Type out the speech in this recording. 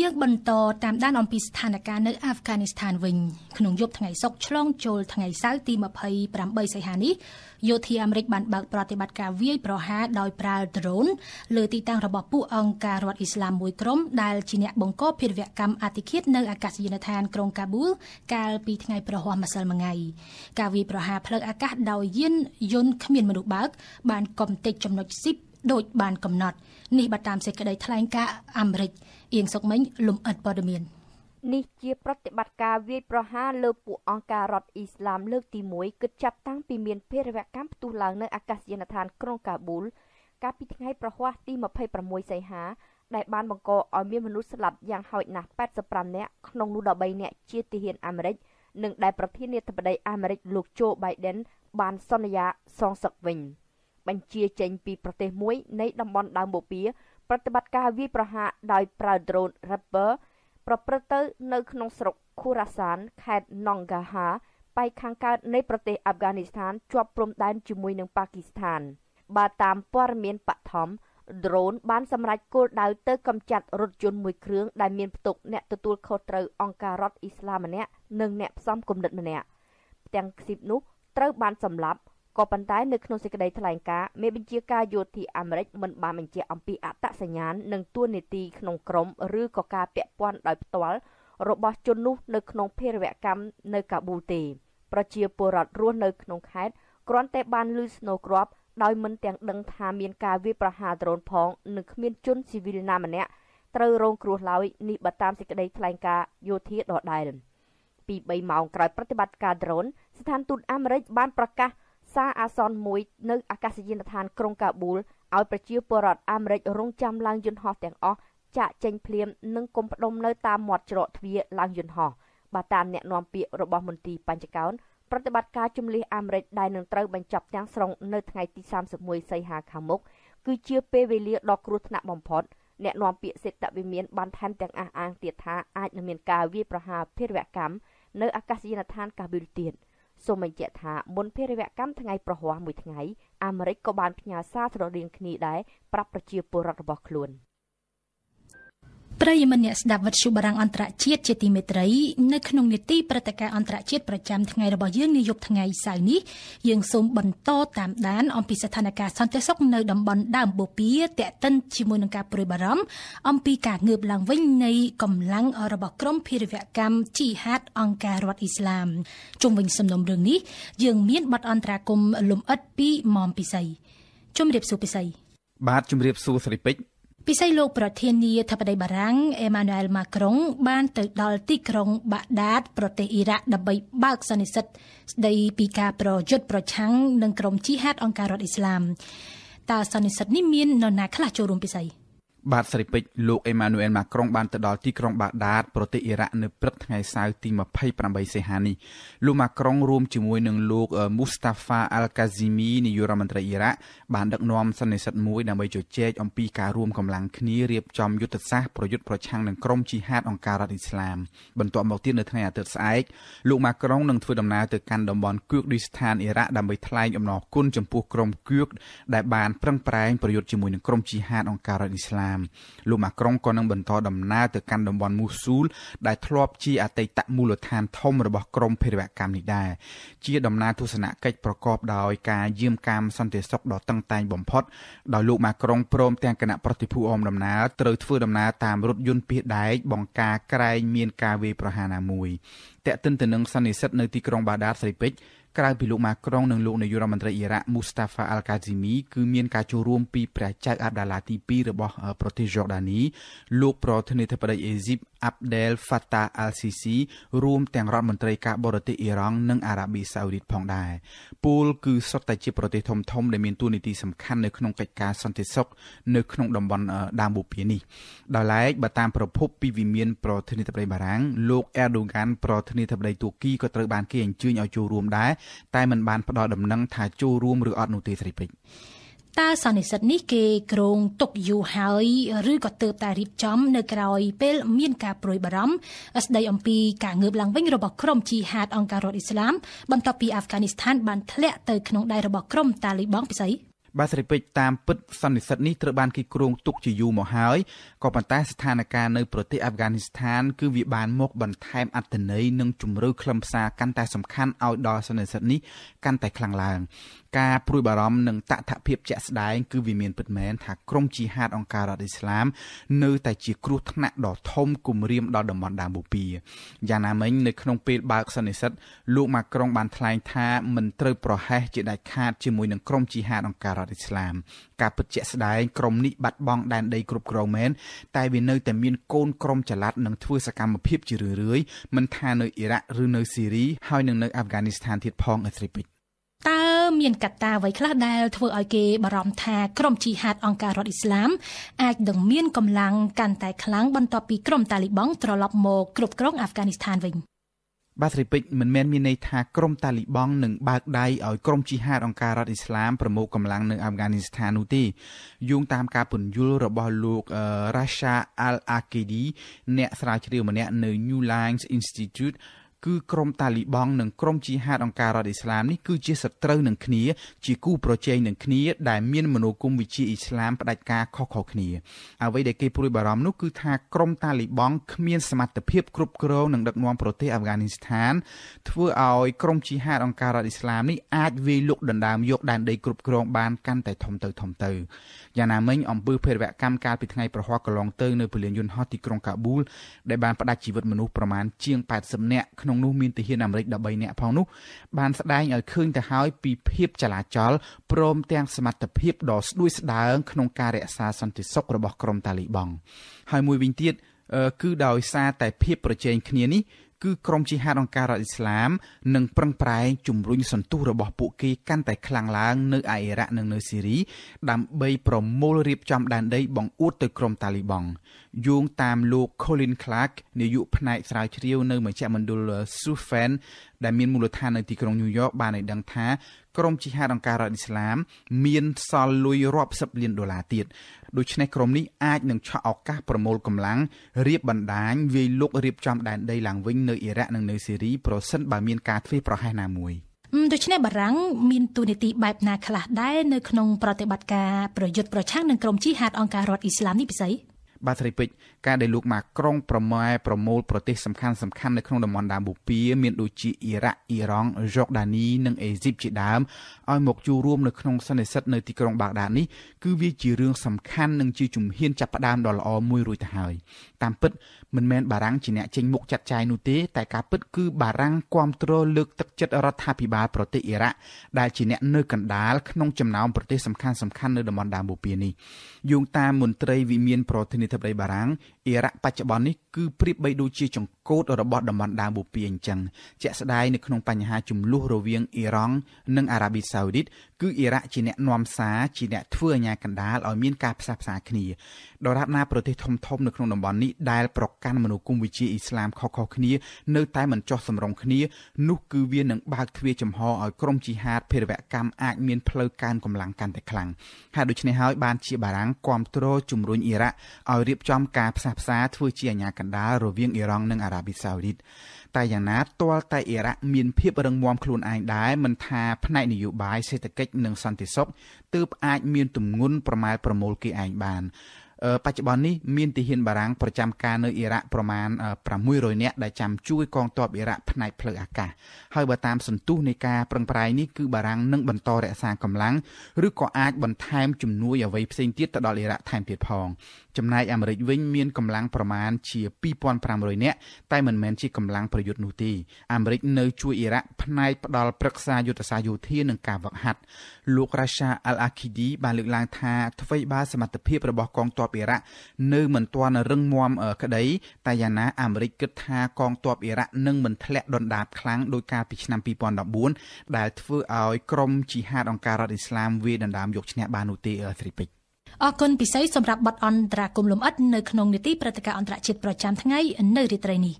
យើងបន្តតាមដានអំពីស្ថានភាពនៅអាហ្វហ្គានីស្ថានវិញក្នុងយប់ថ្ងៃសុក្រឆ្លងចូលថ្ងៃសៅរ៍ទី28សីហានេះយោធាអាមេរិកបានបើកប្រតិបត្តិការវាយប្រហារដោយប្រើ drone លើទីតាំងរបស់ពួកអង្គការរដ្ឋអ៊ីស្លាមមួយក្រុមដែលជាអ្នកបង្កភារវកម្មអតិឃាត នៅអាកាសយានដ្ឋានក្រុងកាប៊ូលកាលពីថ្ងៃប្រហោះម្សិលមិញថ្ងៃការវាយប្រហារផ្លូវអាកាសដោយយានយន្តគ្មានមនុស្សបើកបានកំទេចចំណុចស៊ីបដោយបានកំណត់នេះបើតាមសេចក្តីថ្លែងការណ៍អាមេរិកអៀងសុកមិញលំអិតព័ត៌មាននេះជាប្រតិបត្តិការវាយប្រហារលើពួកអង្គការរដ្ឋអ៊ីស្លាមលើកទី1គិតចាប់តាំងពីមានភេរវកម្មផ្ទុះឡើងនៅអាកាសយានដ្ឋានក្រុងកាប៊ូលកាលពីថ្ងៃប្រហ័សទី26សីហាដែលបានបង្កឲ្យមានមនុស្សស្លាប់យ៉ាងហោចណាស់85នាក់ក្នុងនោះ13នាក់ជាទាហានអាមេរិកនិងដែលប្រធានាធិបតីអាមេរិក លោកโจ Biden បានសន្យាសងសឹកវិញបញ្ជាចេញ ពីប្រទេសមួយ នៃតំបន់ដើមបូព៌ាប្រតិបត្តិការវាយប្រហារដោយប្រើ drone Reaper ប្រព្រឹត្តទៅនៅក្នុងស្រុក Khorasan ខេត្ត Nangarhar បែកខាងកើតនៃប្រទេសអាហ្វហ្គានីស្ថានជាប់ព្រំដែនជាមួយនឹងប៉ាគីស្ថានបើតាមព័ត៌មានបឋម drone បានសម្រេចគោលដៅទៅកម្ចាត់រថយន្តមួយគ្រឿងដែលមានផ្ទុកអ្នកទទួលខុសត្រូវអង្គការរដ្ឋអ៊ីស្លាមម្នាក់និងអ្នកផ្សំគំនិតម្នាក់ផ្ទាំងខ្សៀបនោះត្រូវបានសម្លាប់ក៏ប៉ុន្តែនៅក្នុងសេចក្តីថ្លែងការណ៍មេបញ្ជាការយោធាអាមេរិកមិនបានបញ្ជាក់អំពីអត្តសញ្ញាណនិងទួលនីតិក្នុងក្រមឬក៏ការពាក់ព័ន្ធដោយផ្ទាល់របស់ជននោះនៅក្នុងភេរវកម្មនៅកាបូទេប្រជាពលរដ្ឋរស់នៅក្នុងខេត្តគ្រាន់តែបានលឺស្នូក្របដោយមិនទាំងដឹងថាមានការវាយប្រហារដ្រូនផងនិងគ្មានជនស៊ីវិលណាម្នាក់ត្រូវរងគ្រោះឡើយនេះបើតាមសេចក្តីថ្លែងការណ៍យោធាដដែលពី3ម៉ោងក្រោយប្រតិបត្តិការដ្រូនស្ថានទូតអាមេរិកបានប្រកាសសារអាសន្នមួយនៅអាកាសយានដ្ឋានក្រុងកាប៊ូលឲ្យប្រជាពលរដ្ឋអាមេរិករងចាំឡើងយន្តហោះទាំងអស់ចាក់ចេញភ្លាមនិងគុំផ្ដុំនៅតាមមាត់ច្រកទ្វារឡើងយន្តហោះបាទតាមអ្នកនាំពាក្យរបស់មន្ត្រីបញ្ចកោនប្រតិបត្តិការជំលះអាមេរិកដែលនឹងត្រូវបញ្ចប់ទាំងស្រុងនៅថ្ងៃទី31សីហាខាងមុខគឺជាពេលវេលាដ៏គ្រោះថ្នាក់បំផុតអ្នកនាំពាក្យសេដ្ឋវិមានបានថែមទាំងអះអាងទៀតថាអាចនឹងមានការវាយប្រហារភេរវកម្មនៅអាកាសយានដ្ឋានកាប៊ូលទៀត។សូមបញ្ជាក់ថាមុនភេរវកម្មថ្ងៃប្រហ័សមួយថ្ងៃអាមេរិកក៏បានផ្ញើសារស្រដៀងគ្នាដែរប្រាប់ប្រជាពលរដ្ឋរបស់ខ្លួន។ប្រិយមិត្តអ្នកស្ដាប់វិទ្យុបារាំងអន្តរជាតិជាទីមេត្រី នៅក្នុងនេតិព្រឹត្តិការណ៍អន្តរជាតិប្រចាំថ្ងៃរបស់យើងនាយប់ថ្ងៃសៅរ៍នេះយើងសូមបន្តតាមដានអំពីស្ថានភាពសន្តិសុខនៅតំបន់ដើមបូព៌ាតេតិនជាមួយនឹងការព្រួយបារម្ភអំពីការងើបឡើងវិញនៃកម្លាំងរបស់ក្រុមភេរវកម្មជីហាតអង្គការរដ្ឋអ៊ីស្លាមជុំវិញសំណុំរឿងនេះយើងមានបទអន្តរាគមលំអិតពីមុំពិសីជំរាបសួរពិសីបាទជំរាបសួរស្រីពេជ្រពិសេសលោកប្រធានាធិបតីបារាំងអេម៉ានូអែលម៉ាក្រុង បានទៅដល់ទីក្រុង បាក់ដាតប្រទេសអ៊ីរ៉ាក់ដើម្បីបើកសន្និសីទស្ដីពីការប្រយុទ្ធប្រឆាំងនឹងក្រុមជីហាត អង្គការរដ្ឋអ៊ីស្លាមតើសន្និសីទនេះមាននរណាខ្លះចូលរួមពិសេសបាទសេរីពេជ្រលោកអេម៉ានូអែលម៉ាក្រុងបានទៅដល់ទីក្រុងបាដាតប្រទេសអ៊ីរ៉ាក់នៅព្រឹកថ្ងៃសៅរ៍ទី28សីហានេះលោកម៉ាក្រុងរួមជាមួយនឹងលោកមូស្តាហ្វាអាល់កាស៊ីមីនាយករដ្ឋមន្ត្រីអ៊ីរ៉ាក់បានដឹកនាំសន្និសីទមួយដើម្បីជជែកអំពីការរួមកម្លាំងគ្នារៀបចំយុទ្ធសាស្ត្រប្រយុទ្ធប្រឆាំងនឹងក្រុមជីហាតអង្គការរដ្ឋអ៊ីស្លាមបន្ទាប់មកទៀតនៅថ្ងៃអាទិត្យស្អែកលោកម៉ាក្រុងនឹងធ្វើដំណើរទៅកាន់តំបន់គួកឌីស្ថានអ៊ីរ៉ាក់ដើម្បីថ្លែងអំណរគុណចំពោះក្រុមគួកដែលបានប្រឹងប្រែងប្រយុទ្ធជាមួយនឹងក្រុមជីហាតអង្គការរដ្ឋអ៊ីស្លាមមលោកម៉ាក្រុងក៏នឹងបន្តដំណើរទៅកាន់តំបន់មូស៊ូល ដែលធ្លាប់ជាអតីតមូលដ្ឋានធំរបស់ក្រមភេរវកម្មនេះដែរជាដំណើរទស្សនកិច្ចប្រកបដោយការយាមកាមសន្តិសុខដ៏តឹងតែងបំផុតដោយលោកម៉ាក្រុងព្រមទាំងគណៈប្រតិភូអមដំណើរត្រូវធ្វើដំណើរតាមរថយន្តពីដែកបង្ការក្រែងមានការវាយប្រហារណាមួយតែកទិនទៅនឹងសន្និសិទនៅទីក្រុងបាដាតស្រីពេជ្រក្រៅពីលោកម៉ាក្រុងនិងលោកនាយករដ្ឋមន្ត្រីអ៊ីរ៉ាក់មូស្តាហ្វាអាល់កាស៊ីមីគឺមានការចូលរួមពីព្រះចៅអាប់ដាឡាទី2របស់ប្រទេសយ៉ូដានីលោកប្រធានាធិបតីអេស៊ីបអាប់ដេលហ្វាតាអាល់ស៊ីស៊ីរួមទាំងរដ្ឋមន្ត្រីការបរទេសអ៊ីរ៉ង់និង អារ៉ាប៊ីសាអូឌីតផងដែរពូលគឺសុទ្ធតែជាប្រទេសធំៗដែលមានទួនាទីសំខាន់នៅក្នុងកិច្ចការសន្តិសុខនៅក្នុងតំបន់ដើមបូព៌ានេះដោយឡែកបើតាមប្រភពពីវិមានប្រធានាធិបតីបារាំងលោកអែដូហ្គានប្រធានាធិបតីទួរគីក៏ត្រូវបានគេអញ្ជើញឲ្យចូលរួមដែរតែមិនបានផ្ដល់ដំណឹងថាចូលរួមឬអត់នោះទេស្រីពេជ្រតើសន្និសិទនេះគេក្រងទុកយូរហើយឬក៏ទើបតែរៀបចំនៅក្រោយពេលមានការប្រួយបារម្ភស្ដីអំពីការងើបឡើងវិញរបស់ក្រុមជីហាតអង្គការរដ្ឋអ៊ីស្លាមបន្ទាប់ពីអាហ្វហ្គានីស្ថានបានធ្លាក់ទៅក្នុងដៃរបស់ក្រុមតាលីបង់ពិសីបាទស្រីពេជ្រតាមពិតសន្និសិទនេះត្រូវបានគេគ្រោងទុកជាយូរមកហើយក៏ប៉ុន្តែស្ថានភាពនៅប្រទេសអាហ្វហ្គានីស្ថានគឺវាបានមក បន្ថែមអត្ថន័យនិងជំរឿខ្លឹមសារកាន់តែសំខាន់ឲ្យដល់សន្និសិទនេះកាន់តែខ្លាំងឡើងការព្រួយបារម្ភនិងតថភាពជាក់ស្ដែងគឺវាមានពិតមែនថាក្រុមជីហាតអង្គការរដ្ឋអ៊ីស្លាមនៅតែជាគ្រោះថ្នាក់ដ៏ធំគំរាមដល់តំបន់ដាបូព៌ាយ៉ាងណាមិញនៅក្នុងពេលបើកសន្និសិទលោកម៉ាក្រុងបានថ្លែងថាមិនត្រូវប្រហែសជាដាច់ខាតជាមួយនឹងក្រុមជីហាតអង្គការរដ្ឋរដ្ឋឥស្លាមការពិតជាក់ស្ដែងក្រមនេះបាត់បង់ដែនដីគ្រប់គ្រងមែនតែវានៅតែមានកូនក្រមចល័តនឹងធ្វើសកម្មភាពជារឿយៗមិនថានៅអ៊ីរ៉ាក់ឬនៅស៊ីរីហើយនឹងនៅអាហ្វហ្គានីស្ថានទៀតផងអេត្រីពិចតើមានកត្តាអ្វីខ្លះដែលធ្វើឲ្យគេបារម្ភថាក្រុមជីហាត អង្គការរដ្ឋអ៊ីស្លាមអាចនឹងមានកម្លាំងកាន់តែខ្លាំងបន្ទាប់ពីក្រុមតាលីបង់ត្រឡប់មកគ្រប់គ្រងអាហ្វហ្គានីស្ថានវិញ។បាត្រិពេជ្រមិនមែនមានន័យថាក្រុមតាលីបង់នឹងបើកដៃឲ្យក្រុមជីហាតអង្គការរដ្ឋអ៊ីស្លាមប្រមូលកម្លាំងនៅអាហ្វហ្គានីស្ថាននោះទេយោងតាមការពន្យល់របស់លោករ៉ាសាអាល់អាគីឌីអ្នកស្រាវជ្រាវម្នាក់នៅ New Lines Institute គឺក្រុមតាលីបង់និងក្រុមជីហាតអង្គការរដ្ឋឥស្លាមនេះគឺជាសត្រូវនឹងគ្នាជាគូប្រជែងនឹងគ្នាដែលមានមនោគមវិជ្ជាឥស្លាមផ្ដាច់ការខុសៗគ្នាអ្វីដែលគេព្រួយបារម្ភនោះគឺថាក្រុមតាលីបង់គ្មានសមត្ថភាពគ្រប់គ្រងនិងដឹកនាំប្រទេសអាហ្វហ្គានីស្ថានធ្វើឲ្យក្រុមជីហាតអង្គការរដ្ឋឥស្លាមនេះអាចវាយលុកដណ្ដើមយកដែនដីគ្រប់គ្រងបានកាន់តែធំទៅធំទៅយ៉ាងណាមិញអំពើភេរវកម្មកាលពីថ្ងៃប្រហ័សកន្លងទៅនៅពលានយន្តហោះទីក្រុងកាប៊ូល ដែលបានផ្ដាច់ជីវិតមនុស្សប្រមាណជាង80នាក់ក្នុងក្នុងនោះមានទាហានអាមេរិក13នាក់ផងនោះបានស្ដែងឲ្យឃើញទៅហើយពីភាពចលាចលព្រមទាំងសមត្ថភាពដ៏ស្ដួយស្ដើងក្នុងការរក្សាសន្តិសុខរបស់ក្រុមតាលីបង់ហើយមួយវិញទៀតគឺដោយសារតែភាពប្រជែងគ្នានេះគឺក្រុមជីហាតអង្គការរដ្ឋអ៊ីស្លាម និងប្រឹងប្រែងជំរុញសន្ទុះរបស់ពួកគេកាន់តែខ្លាំងឡើង នៅអ៊ីរ៉ាក់និងនៅស៊ីរីដើម្បីប្រមូលរៀបចំដែនដីបង្អួតទៅក្រុម តាលីបង់យោងតាមលោក Colin Clark នាយកផ្នែកស្រាវជ្រាវនៅមជ្ឈមណ្ឌល Sufen ដែលមានមូលដ្ឋាននៅទីក្រុងញូវយ៉កបានឲ្យដឹងថាក្រុមជីហាតអង្ការរដ្ឋឥស្លាម មានសល់លុយរាប់សិបលានដុល្លារទៀតដូច្នេះក្រុមនេះអាចនឹងឆក់ឱកាសប្រមូលកម្លាំងរៀបបណ្ដាញវាយលុករៀបចំដែនដីឡើងវិញនៅអ៊ីរ៉ាក់និងនៅស៊ីរីប្រសិនបើមានការធ្វេសប្រហែសណាមួយដូច្នេះបារាំងមានទូនាទីបែបណាខ្លះដែរនៅក្នុងប្រតិបត្តិការប្រយុទ្ធប្រឆាំងនឹងក្រុមជីហាតអង្គការរដ្ឋអ៊ីស្លាមនេះពិសី។បាសេរីពេជ្រការដែលលោកម៉ាក្រុងប្រម៉ែប្រមូលប្រទេសសំខាន់សំខាន់នៅក្នុងតំបន់ដាបូព៌ាមានដូចជាអ៊ីរ៉ាក់អ៊ីរ៉ង់យ៉ូដានីនិងអេស៊ីបជាដើមឲ្យ មកចូលរួមនៅក្នុងសន្និសីទនៅទីក្រុងបាក់ដាតនេះគឺវាជារឿងសំខាន់និងជាជំហានចាប់ផ្ដើមដ៏ល្អមួយរួចទៅហើយតាមពិតមិនមែនបារាំងជាអ្នកចេញមុខចាត់ចែងនោះទេតែការពិតគឺបារាំងគ្រប់គ្រងលើកទឹកចិត្តរដ្ឋាភិបាលប្រទេសអ៊ីរ៉ាក់ដែលជាអ្នកនៅកណ្ដាលក្នុងចំណោមប្រទេសសំខាន់សំខាន់នៅតំបន់ដាបូព៌ានេះយោងតាមមន្ត្រីវិមានប្រធានាធិធិបតីបារាំងអ៊ីរ៉ាក់បច្ចុប្បន្ននេះគឺប្រៀបបីដូចជាចង្កូត របស់តំបន់ដាវបូព៌ាអញ្ចឹងជាក់ស្ដែងនៅក្នុងបញ្ហាចំនួនរវាងអ៊ីរ៉ង់និងអារ៉ាប៊ីសាអូឌីតគឺអ៊ីរ៉ាក់ជាអ្នកនាំសារជាអ្នកធ្វើអាញាកណ្ដាលឲ្យមានការផ្សះផ្សាគ្នាដរាបណាប្រទេសធំធំនៅក្នុងតំបន់នេះដែលប្រកាន់មនោគមវិជ្ជាអ៊ីស្លាមខុសៗគ្នា នៅតែមិនចោះសម្រុងគ្នានោះគឺវានឹងបើកទ្វារចំហឲ្យក្រុមជីហាតភេរវកម្មអាចមានផ្លូវកើនកម្លាំងកាន់តែខ្លាំងហើយដូច្នេះហើយបាន ជាបារាំងគ្រប់គ្រងជំរុញអ៊ីរ៉ាក់ឲ្យរៀបចំការផ្សះផ្សាធ្វើជាអាញាកណ្ដាលរវាងអ៊ីរ៉ង់និងអារ៉ាប៊ីសាអូឌីតតែយ៉ាងណាទាល់តែអ៊ីរ៉ាក់មានភាពរឹងមាំខ្លួនឯងដែរមិនថាផ្នែកនយោបាយសេដ្ឋកិច្ចនិងសន្តិសុខទើបអាចមានទំនួនប្រមាលប្រមូលគេឯងបានបច្ចុប្បន្ននេះមានទាហានបារាំងប្រចាំការនៅអ៊ីរ៉ាក់ប្រមាណ600នាក់ដែលចាំជួយកងទ័ពអ៊ីរ៉ាក់ផ្នែកផ្លូវអាកាសហើយបើតាមសន្ទុះនៃការប្រឹងប្រែងនេះគឺបារាំងនឹងបន្តរក្សាកម្លាំងឬក៏អាចបន្ថែមជំនួយអ្វីផ្សេងទៀតទៅដល់អ៊ីរ៉ាក់ថែមទៀតផង ចំណែកអាមេរិកវិញមានកម្លាំងប្រមាណជា2500នាក់តែមិនមែនជាកម្លាំងប្រយុទ្ធនោះទេអាមេរិកនៅជួយអ៊ីរ៉ាក់ផ្នែកផ្ដល់ប្រឹក្សាយុទ្ធសាស្ត្រយោធានិងការវឹកហាត់លោករ៉ាសាអាល់អាគីឌីបានលើកឡើងថាអ្វីបើសមត្ថភាពរបស់កងទ័ពអ៊ីរ៉ាក់នៅមិនទាន់រឹងមាំក្តីតែយ៉ាងណាអាមេរិកគិតថាកងទ័ពអ៊ីរ៉ាក់នឹងមិនធ្លាក់ដុនដាបខ្លាំងដោយការពីឆ្នាំ2014ដែលធ្វើឲ្យក្រុមជីហាតអង្គការរដ្ឋអ៊ីស្លាមវាយដណ្ដើមយកឈ្នះបាននោះទេស្រីពេជ្រអរគុណពិសីសម្រាប់បទអន្តរាគមលំអិតនៅក្នុងនីតិព្រឹត្តិការណ៍អន្តរជាតិប្រចាំថ្ងៃនៅរាត្រីនេះ